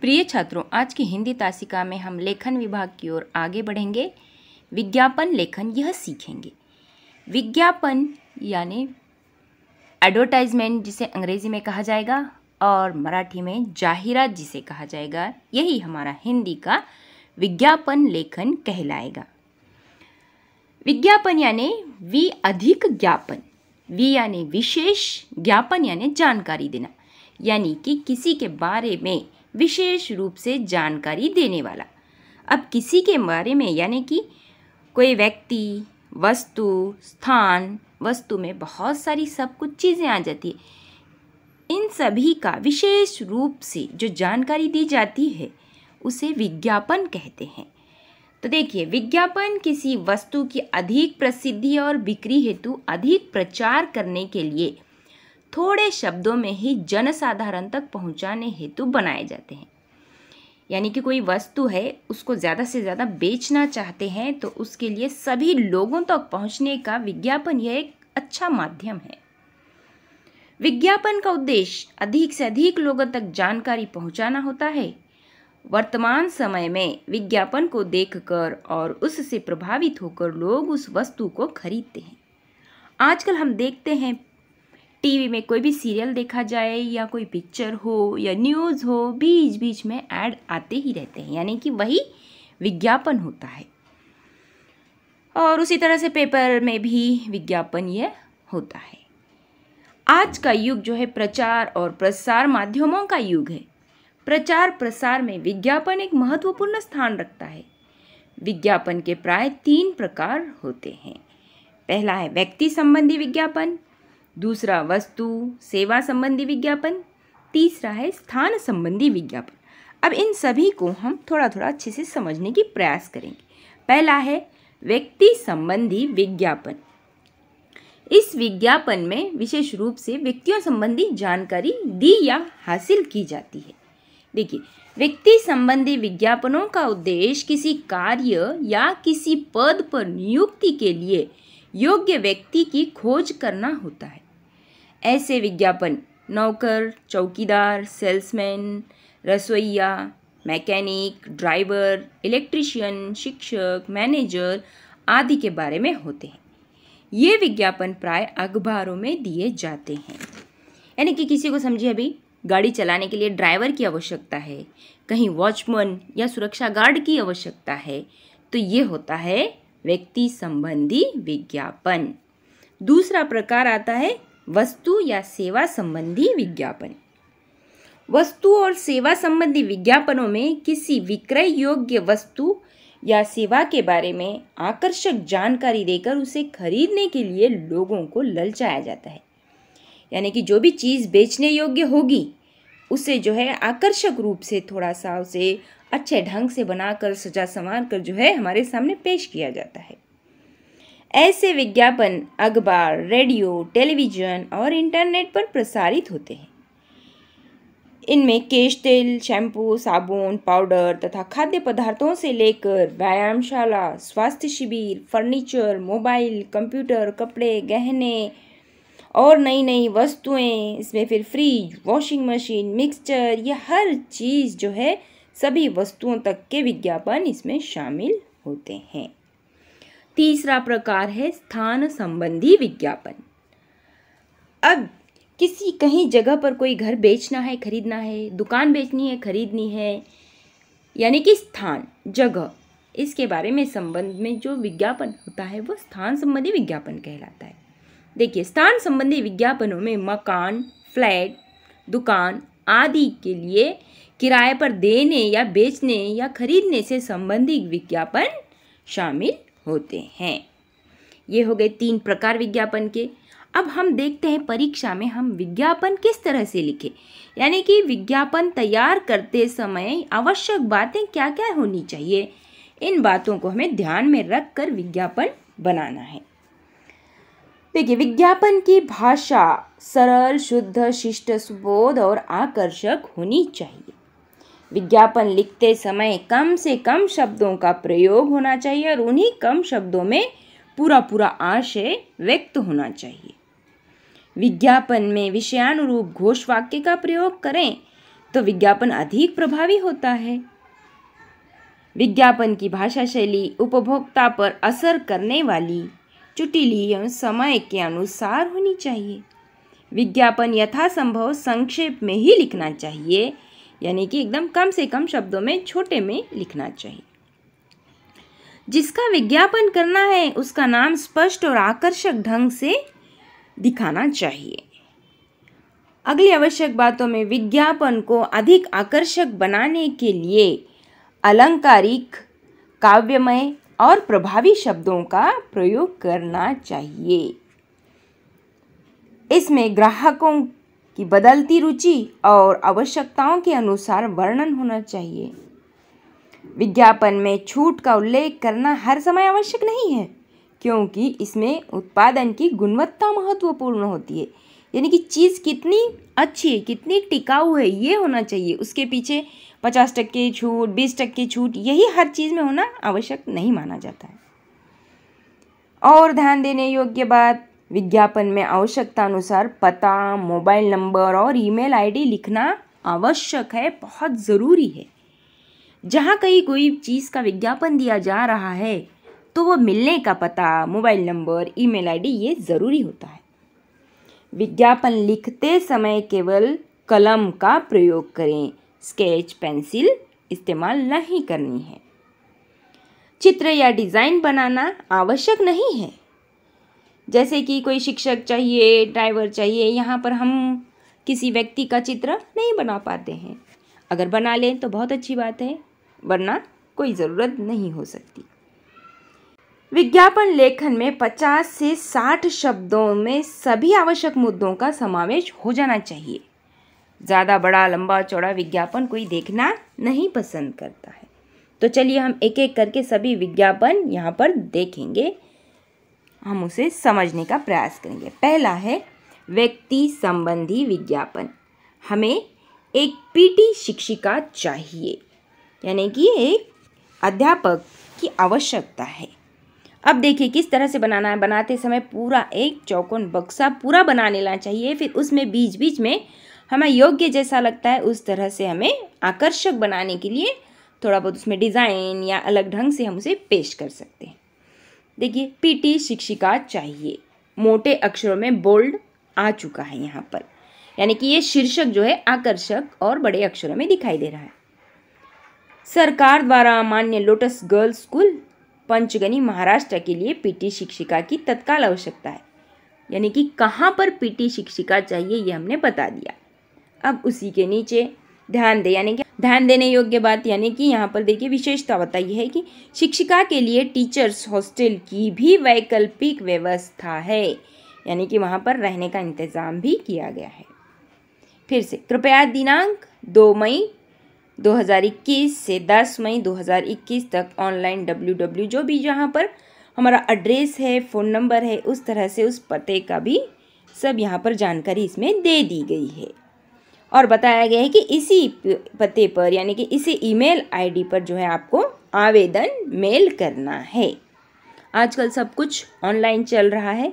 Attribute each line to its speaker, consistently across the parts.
Speaker 1: प्रिय छात्रों आज की हिंदी तासिका में हम लेखन विभाग की ओर आगे बढ़ेंगे विज्ञापन लेखन यह सीखेंगे विज्ञापन यानी एडवर्टाइजमेंट जिसे अंग्रेजी में कहा जाएगा और मराठी में जाहिरात जिसे कहा जाएगा यही हमारा हिंदी का विज्ञापन लेखन कहलाएगा विज्ञापन यानी वी अधिक ज्ञापन वी यानी विशेष ज्ञापन यानी जानकारी देना यानी कि किसी के बारे में विशेष रूप से जानकारी देने वाला अब किसी के बारे में यानी कि कोई व्यक्ति वस्तु स्थान वस्तु में बहुत सारी सब कुछ चीज़ें आ जाती है इन सभी का विशेष रूप से जो जानकारी दी जाती है उसे विज्ञापन कहते हैं तो देखिए विज्ञापन किसी वस्तु की अधिक प्रसिद्धि और बिक्री हेतु अधिक प्रचार करने के लिए थोड़े शब्दों में ही जनसाधारण तक पहुंचाने हेतु बनाए जाते हैं यानी कि कोई वस्तु है उसको ज़्यादा से ज़्यादा बेचना चाहते हैं तो उसके लिए सभी लोगों तक पहुंचने का विज्ञापन यह एक अच्छा माध्यम है विज्ञापन का उद्देश्य अधिक से अधिक लोगों तक जानकारी पहुंचाना होता है वर्तमान समय में विज्ञापन को देखकर और उससे प्रभावित होकर लोग उस वस्तु को खरीदते हैं आजकल हम देखते हैं टीवी में कोई भी सीरियल देखा जाए या कोई पिक्चर हो या न्यूज़ हो बीच बीच में ऐड आते ही रहते हैं यानी कि वही विज्ञापन होता है और उसी तरह से पेपर में भी विज्ञापन यह होता है आज का युग जो है प्रचार और प्रसार माध्यमों का युग है प्रचार प्रसार में विज्ञापन एक महत्वपूर्ण स्थान रखता है विज्ञापन के प्राय तीन प्रकार होते हैं पहला है व्यक्ति संबंधी विज्ञापन दूसरा वस्तु सेवा संबंधी विज्ञापन तीसरा है स्थान संबंधी विज्ञापन अब इन सभी को हम थोड़ा थोड़ा अच्छे से समझने की प्रयास करेंगे पहला है व्यक्ति संबंधी विज्ञापन इस विज्ञापन में विशेष रूप से व्यक्तियों संबंधी जानकारी दी या हासिल की जाती है देखिए व्यक्ति संबंधी विज्ञापनों का उद्देश्य किसी कार्य या किसी पद पर नियुक्ति के लिए योग्य व्यक्ति की खोज करना होता है ऐसे विज्ञापन नौकर चौकीदार सेल्समैन रसोईया मैकेनिक ड्राइवर इलेक्ट्रिशियन शिक्षक मैनेजर आदि के बारे में होते हैं ये विज्ञापन प्राय अखबारों में दिए जाते हैं यानी कि किसी को समझिए अभी गाड़ी चलाने के लिए ड्राइवर की आवश्यकता है कहीं वॉचमैन या सुरक्षा गार्ड की आवश्यकता है तो ये होता है व्यक्ति संबंधी विज्ञापन दूसरा प्रकार आता है वस्तु या सेवा संबंधी विज्ञापन वस्तु और सेवा संबंधी विज्ञापनों में किसी विक्रय योग्य वस्तु या सेवा के बारे में आकर्षक जानकारी देकर उसे खरीदने के लिए लोगों को ललचाया जाता है यानी कि जो भी चीज़ बेचने योग्य होगी उसे जो है आकर्षक रूप से थोड़ा सा उसे अच्छे ढंग से बनाकर सजा संवार कर जो है हमारे सामने पेश किया जाता है ऐसे विज्ञापन अखबार रेडियो टेलीविज़न और इंटरनेट पर प्रसारित होते हैं इनमें केश तेल शैम्पू साबुन पाउडर तथा खाद्य पदार्थों से लेकर व्यायामशाला स्वास्थ्य शिविर फर्नीचर मोबाइल कंप्यूटर कपड़े गहने और नई नई वस्तुएं इसमें फिर फ्रिज वॉशिंग मशीन मिक्सचर ये हर चीज़ जो है सभी वस्तुओं तक के विज्ञापन इसमें शामिल होते हैं तीसरा प्रकार है स्थान संबंधी विज्ञापन अब किसी कहीं जगह पर कोई घर बेचना है खरीदना है दुकान बेचनी है खरीदनी है यानी कि स्थान जगह इसके बारे में संबंध में जो विज्ञापन होता है वो स्थान संबंधी विज्ञापन कहलाता है देखिए स्थान संबंधी विज्ञापनों में मकान फ्लैट दुकान आदि के लिए किराए पर देने या बेचने या खरीदने से संबंधित विज्ञापन शामिल होते हैं ये हो गए तीन प्रकार विज्ञापन के अब हम देखते हैं परीक्षा में हम विज्ञापन किस तरह से लिखे यानी कि विज्ञापन तैयार करते समय आवश्यक बातें क्या क्या होनी चाहिए इन बातों को हमें ध्यान में रख कर विज्ञापन बनाना है देखिए विज्ञापन की भाषा सरल शुद्ध शिष्ट सुबोध और आकर्षक होनी चाहिए विज्ञापन लिखते समय कम से कम शब्दों का प्रयोग होना चाहिए और उन्हीं कम शब्दों में पूरा पूरा आशय व्यक्त होना चाहिए विज्ञापन में विषयानुरूप घोष वाक्य का प्रयोग करें तो विज्ञापन अधिक प्रभावी होता है विज्ञापन की भाषा शैली उपभोक्ता पर असर करने वाली चुटीली एवं समय के अनुसार होनी चाहिए विज्ञापन यथासंभव संक्षेप में ही लिखना चाहिए यानी कि एकदम कम से कम शब्दों में छोटे में लिखना चाहिए जिसका विज्ञापन करना है उसका नाम स्पष्ट और आकर्षक ढंग से दिखाना चाहिए अगली आवश्यक बातों में विज्ञापन को अधिक आकर्षक बनाने के लिए अलंकारिक काव्यमय और प्रभावी शब्दों का प्रयोग करना चाहिए इसमें ग्राहकों की बदलती रुचि और आवश्यकताओं के अनुसार वर्णन होना चाहिए विज्ञापन में छूट का उल्लेख करना हर समय आवश्यक नहीं है क्योंकि इसमें उत्पादन की गुणवत्ता महत्वपूर्ण होती है यानी कि चीज़ कितनी अच्छी है कितनी टिकाऊ है ये होना चाहिए उसके पीछे पचास टक्के छूट बीस टक्के छूट यही हर चीज़ में होना आवश्यक नहीं माना जाता है और ध्यान देने योग्य बात विज्ञापन में आवश्यकता अनुसार पता मोबाइल नंबर और ईमेल आईडी लिखना आवश्यक है बहुत ज़रूरी है जहाँ कहीं कोई चीज़ का विज्ञापन दिया जा रहा है तो वो मिलने का पता मोबाइल नंबर ईमेल आईडी ये ज़रूरी होता है विज्ञापन लिखते समय केवल कलम का प्रयोग करें स्केच पेंसिल इस्तेमाल नहीं करनी है चित्र या डिज़ाइन बनाना आवश्यक नहीं है जैसे कि कोई शिक्षक चाहिए ड्राइवर चाहिए यहाँ पर हम किसी व्यक्ति का चित्र नहीं बना पाते हैं अगर बना लें तो बहुत अच्छी बात है वरना कोई ज़रूरत नहीं हो सकती विज्ञापन लेखन में 50 से 60 शब्दों में सभी आवश्यक मुद्दों का समावेश हो जाना चाहिए ज़्यादा बड़ा लंबा चौड़ा विज्ञापन कोई देखना नहीं पसंद करता है तो चलिए हम एक एक करके सभी विज्ञापन यहाँ पर देखेंगे हम उसे समझने का प्रयास करेंगे पहला है व्यक्ति संबंधी विज्ञापन हमें एक पीटी शिक्षिका चाहिए यानी कि एक अध्यापक की आवश्यकता है अब देखिए किस तरह से बनाना है बनाते समय पूरा एक चौकोन बक्सा पूरा बना लेना चाहिए फिर उसमें बीच बीच में हमें योग्य जैसा लगता है उस तरह से हमें आकर्षक बनाने के लिए थोड़ा बहुत उसमें डिज़ाइन या अलग ढंग से हम उसे पेश कर सकते हैं देखिए पीटी शिक्षिका चाहिए मोटे अक्षरों में बोल्ड आ चुका है यहाँ पर यानी कि ये शीर्षक जो है आकर्षक और बड़े अक्षरों में दिखाई दे रहा है सरकार द्वारा मान्य Lotus Girls School Panchgani Maharashtra के लिए पीटी शिक्षिका की तत्काल आवश्यकता है यानी कि कहाँ पर पीटी शिक्षिका चाहिए ये हमने बता दिया अब उसी के नीचे ध्यान दे यानी कि ध्यान देने योग्य बात यानी कि यहाँ पर देखिए विशेषता बताई है कि शिक्षिका के लिए टीचर्स हॉस्टल की भी वैकल्पिक व्यवस्था है यानी कि वहाँ पर रहने का इंतज़ाम भी किया गया है फिर से कृपया दिनांक दो मई 2021 से 10 मई 2021 तक ऑनलाइन डब्ल्यू जो भी जहाँ पर हमारा एड्रेस है फ़ोन नंबर है उस तरह से उस पते का भी सब यहाँ पर जानकारी इसमें दे दी गई है और बताया गया है कि इसी पते पर यानी कि इसी ईमेल आईडी पर जो है आपको आवेदन मेल करना है आजकल सब कुछ ऑनलाइन चल रहा है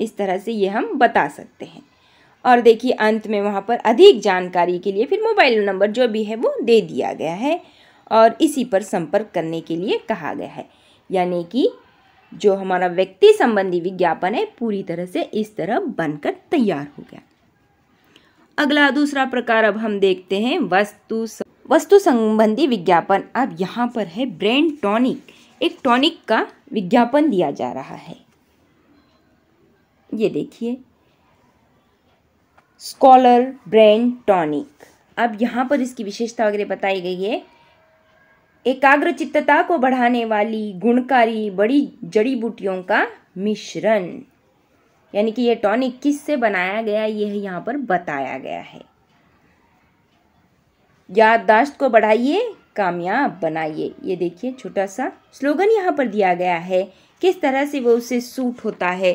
Speaker 1: इस तरह से ये हम बता सकते हैं और देखिए अंत में वहाँ पर अधिक जानकारी के लिए फिर मोबाइल नंबर जो भी है वो दे दिया गया है और इसी पर संपर्क करने के लिए कहा गया है यानी कि जो हमारा व्यक्ति संबंधी विज्ञापन है पूरी तरह से इस तरह बनकर तैयार हो गया अगला दूसरा प्रकार अब हम देखते हैं वस्तु स... वस्तु संबंधी विज्ञापन अब यहाँ पर है ब्रेन टॉनिक एक टॉनिक का विज्ञापन दिया जा रहा है ये देखिए स्कॉलर ब्रेन टॉनिक अब यहाँ पर इसकी विशेषता वगैरह बताई गई है एकाग्र चित्तता को बढ़ाने वाली गुणकारी बड़ी जड़ी बूटियों का मिश्रण यानी कि यह टॉनिक किस से बनाया गया यह यहाँ पर बताया गया है याददाश्त को बढ़ाइए कामयाब बनाइए ये देखिए छोटा सा स्लोगन यहाँ पर दिया गया है किस तरह से वो उसे सूट होता है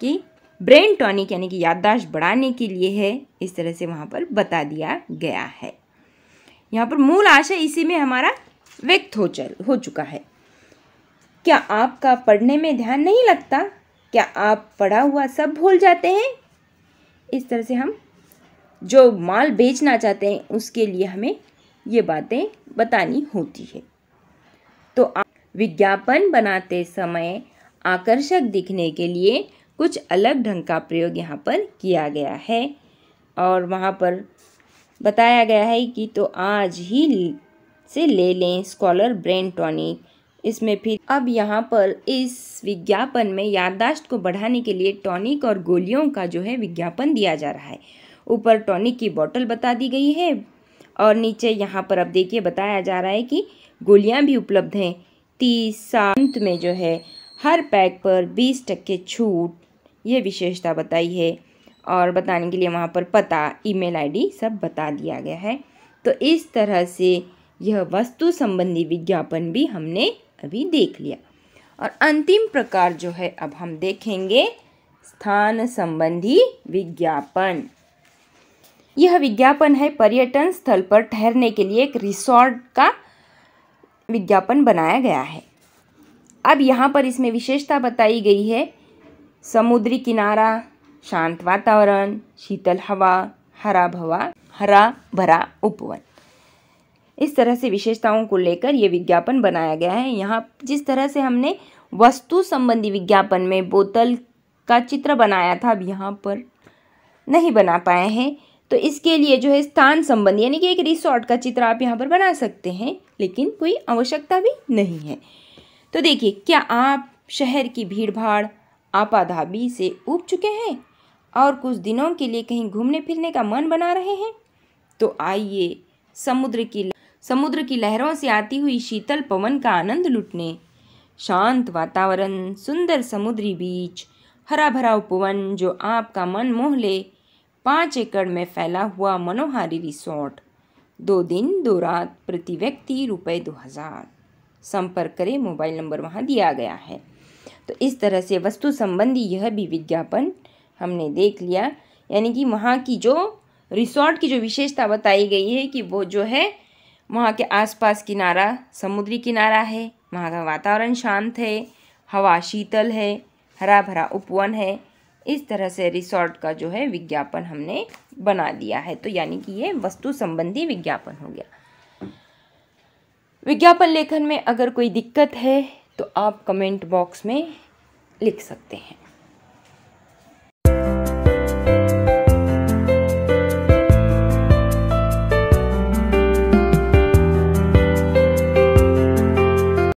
Speaker 1: कि ब्रेन टॉनिक यानी कि याददाश्त बढ़ाने के लिए है इस तरह से वहाँ पर बता दिया गया है यहाँ पर मूल आशय इसी में हमारा व्यक्त हो चल हो चुका है क्या आपका पढ़ने में ध्यान नहीं लगता क्या आप पढ़ा हुआ सब भूल जाते हैं इस तरह से हम जो माल बेचना चाहते हैं उसके लिए हमें ये बातें बतानी होती है तो विज्ञापन बनाते समय आकर्षक दिखने के लिए कुछ अलग ढंग का प्रयोग यहाँ पर किया गया है और वहाँ पर बताया गया है कि तो आज ही से ले लें स्कॉलर ब्रेन टॉनिक इसमें फिर अब यहाँ पर इस विज्ञापन में याददाश्त को बढ़ाने के लिए टॉनिक और गोलियों का जो है विज्ञापन दिया जा रहा है ऊपर टॉनिक की बॉटल बता दी गई है और नीचे यहाँ पर अब देखिए बताया जा रहा है कि गोलियाँ भी उपलब्ध हैं तीस अंत में जो है हर पैक पर बीस टक्के छूट ये विशेषता बताई है और बताने के लिए वहाँ पर पता ईमेल आईडी सब बता दिया गया है तो इस तरह से यह वस्तु संबंधी विज्ञापन भी हमने अभी देख लिया और अंतिम प्रकार जो है अब हम देखेंगे स्थान संबंधी विज्ञापन यह विज्ञापन है पर्यटन स्थल पर ठहरने के लिए एक रिसोर्ट का विज्ञापन बनाया गया है अब यहाँ पर इसमें विशेषता बताई गई है समुद्री किनारा शांत वातावरण शीतल हवा हरा भवा हरा भरा उपवन इस तरह से विशेषताओं को लेकर ये विज्ञापन बनाया गया है यहाँ जिस तरह से हमने वस्तु संबंधी विज्ञापन में बोतल का चित्र बनाया था अब यहाँ पर नहीं बना पाए हैं तो इसके लिए जो है स्थान संबंधी यानी कि एक रिसोर्ट का चित्र आप यहाँ पर बना सकते हैं लेकिन कोई आवश्यकता भी नहीं है तो देखिए क्या आप शहर की भीड़ भाड़ आपाधाबी से उब चुके हैं और कुछ दिनों के लिए कहीं घूमने फिरने का मन बना रहे हैं तो आइए समुद्र की समुद्र की लहरों से आती हुई शीतल पवन का आनंद लुटने शांत वातावरण सुंदर समुद्री बीच हरा भरा उपवन जो आपका मन मोह ले पाँच एकड़ में फैला हुआ मनोहारी रिसोर्ट दो दिन दो रात प्रति व्यक्ति रुपये दो हज़ार संपर्क करें मोबाइल नंबर वहाँ दिया गया है तो इस तरह से वस्तु संबंधी यह भी विज्ञापन हमने देख लिया यानी कि वहाँ की जो रिसोर्ट की जो विशेषता बताई गई है कि वो जो है वहाँ के आसपास किनारा समुद्री किनारा है वहाँ का वातावरण शांत है हवा शीतल है हरा भरा उपवन है इस तरह से रिसोर्ट का जो है विज्ञापन हमने बना दिया है तो यानी कि ये वस्तु संबंधी विज्ञापन हो गया विज्ञापन लेखन में अगर कोई दिक्कत है तो आप कमेंट बॉक्स में लिख सकते हैं